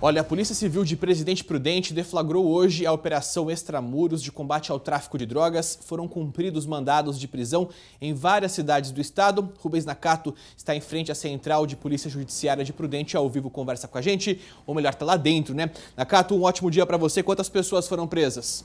Olha, a Polícia Civil de Presidente Prudente deflagrou hoje a Operação Extramuros de combate ao tráfico de drogas. Foram cumpridos mandados de prisão em várias cidades do estado. Rubens Nakato está em frente à Central de Polícia Judiciária de Prudente, ao vivo conversa com a gente, ou melhor, está lá dentro, né? Nakato, um ótimo dia para você. Quantas pessoas foram presas?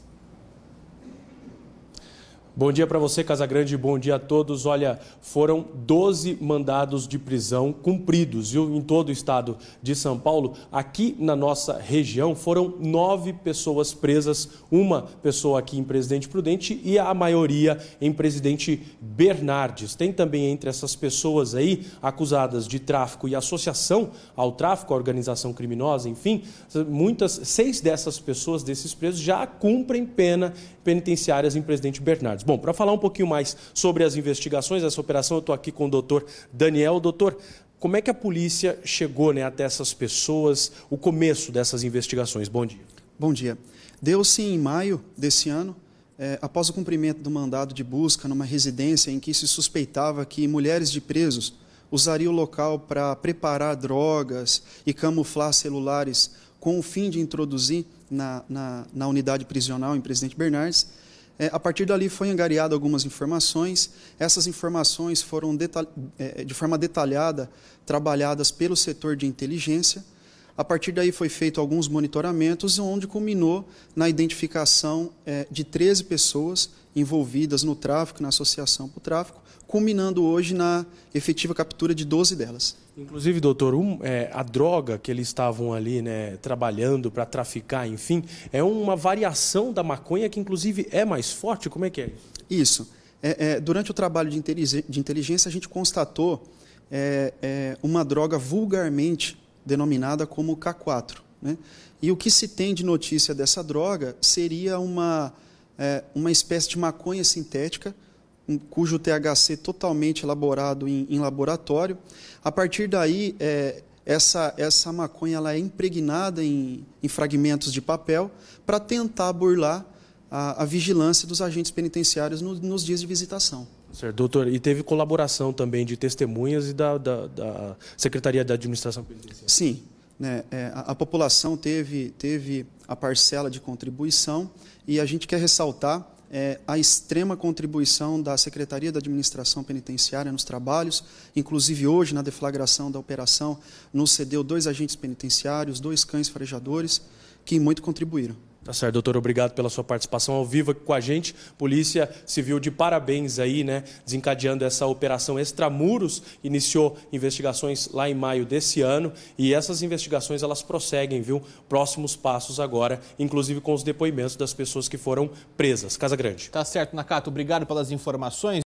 Bom dia para você, Casagrande, bom dia a todos. Olha, foram 12 mandados de prisão cumpridos, viu? Em todo o estado de São Paulo. Aqui na nossa região foram nove pessoas presas, uma pessoa aqui em Presidente Prudente e a maioria em Presidente Bernardes. Tem também entre essas pessoas aí acusadas de tráfico e associação ao tráfico, à organização criminosa, enfim, muitas, seis dessas pessoas, desses presos, já cumprem pena penitenciárias em Presidente Bernardes. Bom, para falar um pouquinho mais sobre as investigações, essa operação, eu estou aqui com o doutor Daniel. Doutor, como é que a polícia chegou né, até essas pessoas, o começo dessas investigações? Bom dia. Bom dia. Deu-se em maio desse ano, é, após o cumprimento do mandado de busca numa residência em que se suspeitava que mulheres de presos usariam o local para preparar drogas e camuflar celulares com o fim de introduzir na, na, na unidade prisional em Presidente Bernardes, é, a partir dali foi angariado algumas informações. Essas informações foram é, é, de forma detalhada trabalhadas pelo setor de inteligência. A partir daí foi feito alguns monitoramentos, onde culminou na identificação é, de 13 pessoas envolvidas no tráfico, na associação para o tráfico, culminando hoje na efetiva captura de 12 delas. Inclusive, doutor, um, é, a droga que eles estavam ali né, trabalhando para traficar, enfim, é uma variação da maconha que, inclusive, é mais forte? Como é que é isso? É, é, durante o trabalho de, de, inteligência, a gente constatou é, é, uma droga vulgarmente denominada como K4. Né? E o que se tem de notícia dessa droga seria uma é, uma espécie de maconha sintética, um, cujo THC totalmente elaborado em, em laboratório. A partir daí, é, essa, essa maconha ela é impregnada em, em fragmentos de papel para tentar burlar a, a, vigilância dos agentes penitenciários no, nos dias de visitação. Certo, doutor. E teve colaboração também de testemunhas e da, da, da Secretaria da Administração Penitenciária? Sim, né? É, a, a, população teve, teve a parcela de contribuição e a gente quer ressaltar é, a extrema contribuição da Secretaria da Administração Penitenciária nos trabalhos. Inclusive, hoje, na deflagração da operação, nos cedeu dois agentes penitenciários, dois cães farejadores, que muito contribuíram. Tá certo, doutor, obrigado pela sua participação ao vivo aqui com a gente. Polícia Civil de parabéns aí, né? Desencadeando essa operação Extramuros, iniciou investigações lá em maio desse ano e essas investigações elas prosseguem, viu? Próximos passos agora, inclusive com os depoimentos das pessoas que foram presas. Casa Grande. Tá certo, Nakato, obrigado pelas informações.